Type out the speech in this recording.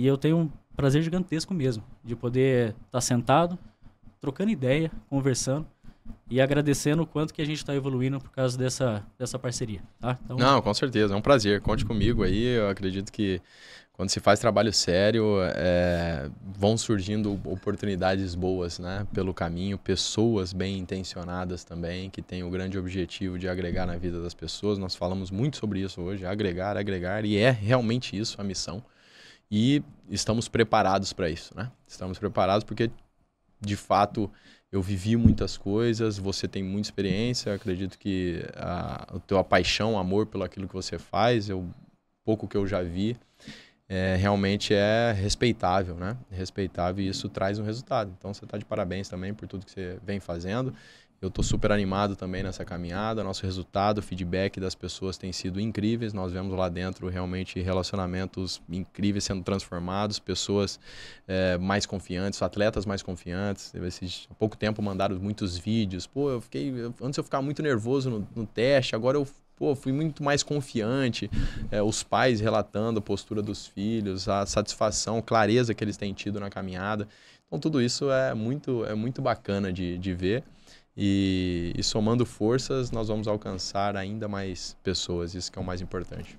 E eu tenho um prazer gigantesco mesmo de poder estar tá sentado, trocando ideia, conversando e agradecendo o quanto que a gente está evoluindo por causa dessa, dessa parceria. Tá? Então... Não, com certeza, é um prazer. Conte comigo aí. Eu acredito que quando se faz trabalho sério, é, vão surgindo oportunidades boas né, pelo caminho, pessoas bem intencionadas também, que têm o grande objetivo de agregar na vida das pessoas. Nós falamos muito sobre isso hoje, agregar, agregar, e é realmente isso a missão. E estamos preparados para isso, né? Estamos preparados porque, de fato, eu vivi muitas coisas, você tem muita experiência, acredito que a, ah, a tua paixão, amor pelo aquilo que você faz, eu pouco que eu já vi é, realmente é respeitável, né? Respeitável e isso traz um resultado. Então você está de parabéns também por tudo que você vem fazendo. Eu estou super animado também nessa caminhada. Nosso resultado, feedback das pessoas tem sido incríveis. Nós vemos lá dentro realmente relacionamentos incríveis sendo transformados, pessoas é, mais confiantes, atletas mais confiantes. Esses, há pouco tempo mandaram muitos vídeos. Pô, eu fiquei. Antes eu ficava muito nervoso no, no teste, agora eu pô, fui muito mais confiante. É, os pais relatando a postura dos filhos, a satisfação, clareza que eles têm tido na caminhada. Então, tudo isso é muito, é muito bacana de, de ver. E, e somando forças, nós vamos alcançar ainda mais pessoas. Isso que é o mais importante.